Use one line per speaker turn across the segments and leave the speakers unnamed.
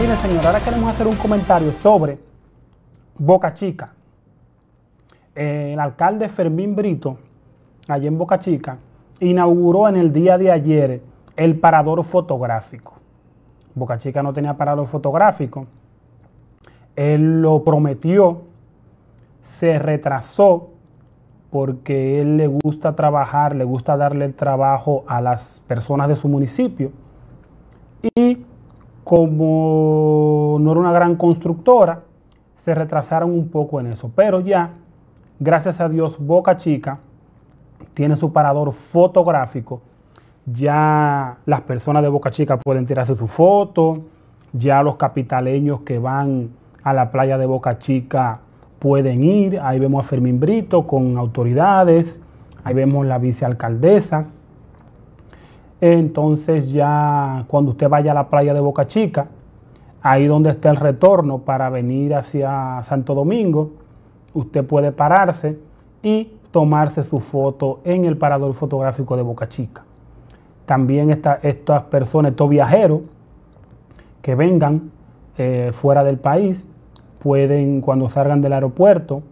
Mire, señor, ahora queremos hacer un comentario sobre Boca Chica. Eh, el alcalde Fermín Brito, allí en Boca Chica, inauguró en el día de ayer el parador fotográfico. Boca Chica no tenía parador fotográfico. Él lo prometió, se retrasó porque él le gusta trabajar, le gusta darle el trabajo a las personas de su municipio. Y como no era una gran constructora, se retrasaron un poco en eso. Pero ya, gracias a Dios, Boca Chica tiene su parador fotográfico. Ya las personas de Boca Chica pueden tirarse su foto. Ya los capitaleños que van a la playa de Boca Chica pueden ir. Ahí vemos a Fermín Brito con autoridades. Ahí vemos la vicealcaldesa entonces ya cuando usted vaya a la playa de Boca Chica, ahí donde está el retorno para venir hacia Santo Domingo, usted puede pararse y tomarse su foto en el parador fotográfico de Boca Chica. También estas personas, estos viajeros que vengan eh, fuera del país, pueden cuando salgan del aeropuerto,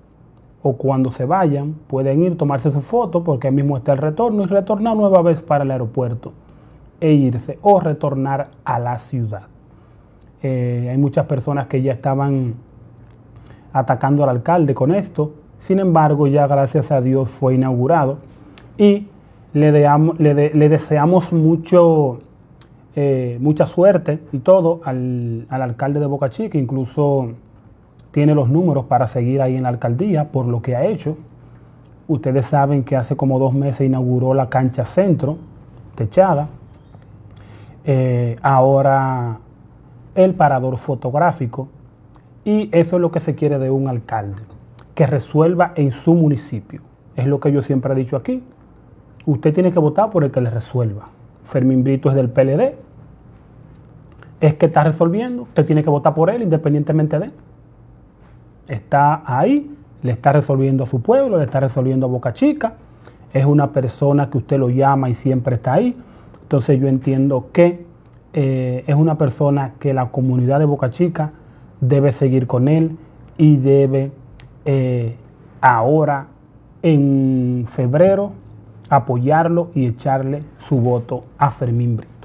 o cuando se vayan, pueden ir, tomarse su foto, porque ahí mismo está el retorno, y retornar nueva vez para el aeropuerto e irse o retornar a la ciudad. Eh, hay muchas personas que ya estaban atacando al alcalde con esto, sin embargo ya gracias a Dios fue inaugurado y le, deseamos mucho, eh, mucha suerte y todo al, al alcalde de Boca Chica, incluso tiene los números para seguir ahí en la alcaldía por lo que ha hecho. Ustedes saben que hace como dos meses inauguró la cancha centro, techada. Eh, ahora el parador fotográfico. Y eso es lo que se quiere de un alcalde, que resuelva en su municipio. Es lo que yo siempre he dicho aquí. Usted tiene que votar por el que le resuelva. Fermín Brito es del PLD. Es que está resolviendo. Usted tiene que votar por él independientemente de él está ahí, le está resolviendo a su pueblo, le está resolviendo a Boca Chica, es una persona que usted lo llama y siempre está ahí. Entonces yo entiendo que eh, es una persona que la comunidad de Boca Chica debe seguir con él y debe eh, ahora en febrero apoyarlo y echarle su voto a Fermín